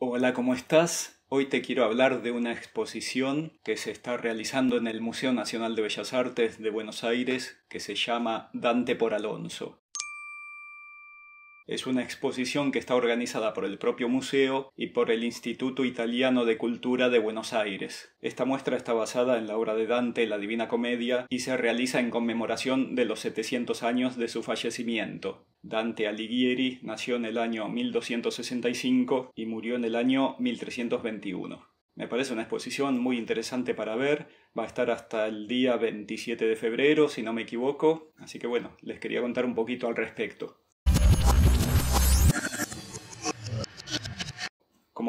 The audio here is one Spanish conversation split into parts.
Hola, ¿cómo estás? Hoy te quiero hablar de una exposición que se está realizando en el Museo Nacional de Bellas Artes de Buenos Aires que se llama Dante por Alonso. Es una exposición que está organizada por el propio museo y por el Instituto Italiano de Cultura de Buenos Aires. Esta muestra está basada en la obra de Dante, La Divina Comedia, y se realiza en conmemoración de los 700 años de su fallecimiento. Dante Alighieri nació en el año 1265 y murió en el año 1321. Me parece una exposición muy interesante para ver. Va a estar hasta el día 27 de febrero, si no me equivoco. Así que bueno, les quería contar un poquito al respecto.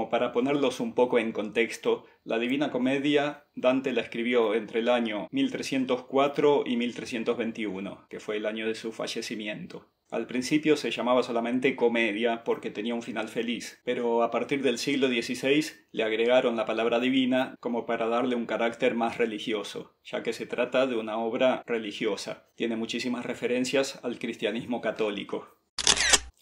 para ponerlos un poco en contexto, la Divina Comedia Dante la escribió entre el año 1304 y 1321, que fue el año de su fallecimiento. Al principio se llamaba solamente comedia porque tenía un final feliz, pero a partir del siglo XVI le agregaron la palabra divina como para darle un carácter más religioso, ya que se trata de una obra religiosa. Tiene muchísimas referencias al cristianismo católico.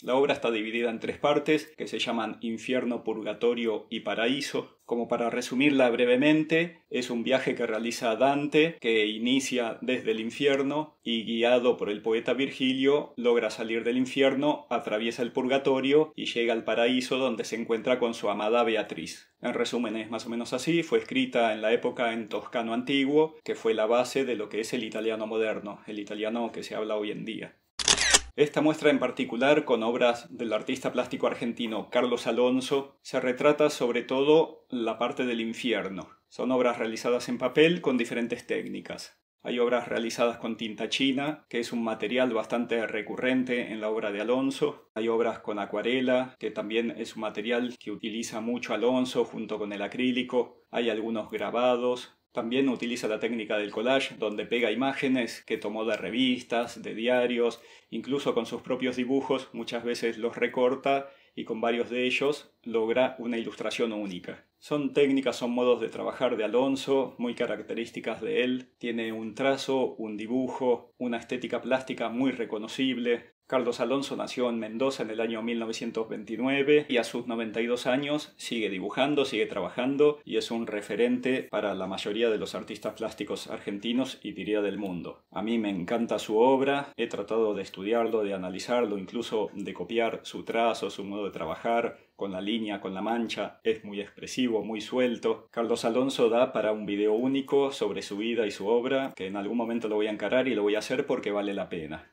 La obra está dividida en tres partes, que se llaman Infierno, Purgatorio y Paraíso. Como para resumirla brevemente, es un viaje que realiza Dante, que inicia desde el infierno y guiado por el poeta Virgilio, logra salir del infierno, atraviesa el purgatorio y llega al paraíso donde se encuentra con su amada Beatriz. En resumen es más o menos así, fue escrita en la época en toscano antiguo, que fue la base de lo que es el italiano moderno, el italiano que se habla hoy en día. Esta muestra en particular, con obras del artista plástico argentino Carlos Alonso, se retrata sobre todo la parte del infierno. Son obras realizadas en papel con diferentes técnicas. Hay obras realizadas con tinta china, que es un material bastante recurrente en la obra de Alonso. Hay obras con acuarela, que también es un material que utiliza mucho Alonso junto con el acrílico. Hay algunos grabados, también utiliza la técnica del collage, donde pega imágenes que tomó de revistas, de diarios, incluso con sus propios dibujos muchas veces los recorta y con varios de ellos logra una ilustración única. Son técnicas, son modos de trabajar de Alonso, muy características de él. Tiene un trazo, un dibujo, una estética plástica muy reconocible. Carlos Alonso nació en Mendoza en el año 1929 y a sus 92 años sigue dibujando, sigue trabajando y es un referente para la mayoría de los artistas plásticos argentinos y diría del mundo. A mí me encanta su obra, he tratado de estudiarlo, de analizarlo, incluso de copiar su trazo, su modo de trabajar, con la línea, con la mancha, es muy expresivo, muy suelto. Carlos Alonso da para un video único sobre su vida y su obra, que en algún momento lo voy a encarar y lo voy a hacer porque vale la pena.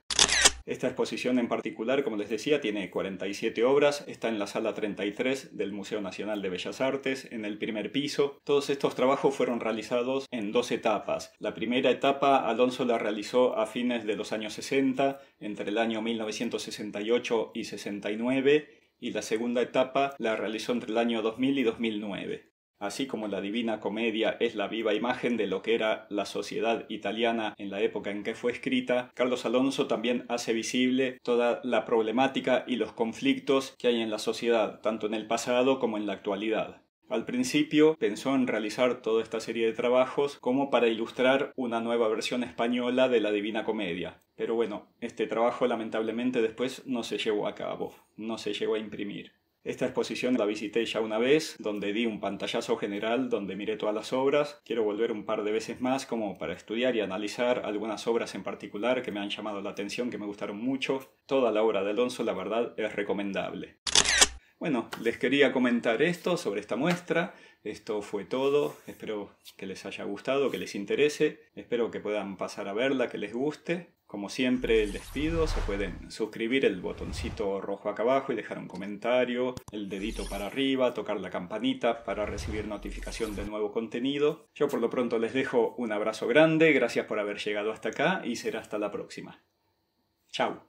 Esta exposición en particular, como les decía, tiene 47 obras, está en la sala 33 del Museo Nacional de Bellas Artes, en el primer piso. Todos estos trabajos fueron realizados en dos etapas. La primera etapa Alonso la realizó a fines de los años 60, entre el año 1968 y 69, y la segunda etapa la realizó entre el año 2000 y 2009. Así como la Divina Comedia es la viva imagen de lo que era la sociedad italiana en la época en que fue escrita, Carlos Alonso también hace visible toda la problemática y los conflictos que hay en la sociedad, tanto en el pasado como en la actualidad. Al principio pensó en realizar toda esta serie de trabajos como para ilustrar una nueva versión española de la Divina Comedia, pero bueno, este trabajo lamentablemente después no se llevó a cabo, no se llegó a imprimir. Esta exposición la visité ya una vez, donde di un pantallazo general donde miré todas las obras. Quiero volver un par de veces más como para estudiar y analizar algunas obras en particular que me han llamado la atención, que me gustaron mucho. Toda la obra de Alonso la verdad es recomendable. Bueno, les quería comentar esto sobre esta muestra. Esto fue todo. Espero que les haya gustado, que les interese. Espero que puedan pasar a verla, que les guste. Como siempre, el pido, Se pueden suscribir el botoncito rojo acá abajo y dejar un comentario, el dedito para arriba, tocar la campanita para recibir notificación de nuevo contenido. Yo por lo pronto les dejo un abrazo grande. Gracias por haber llegado hasta acá y será hasta la próxima. Chao.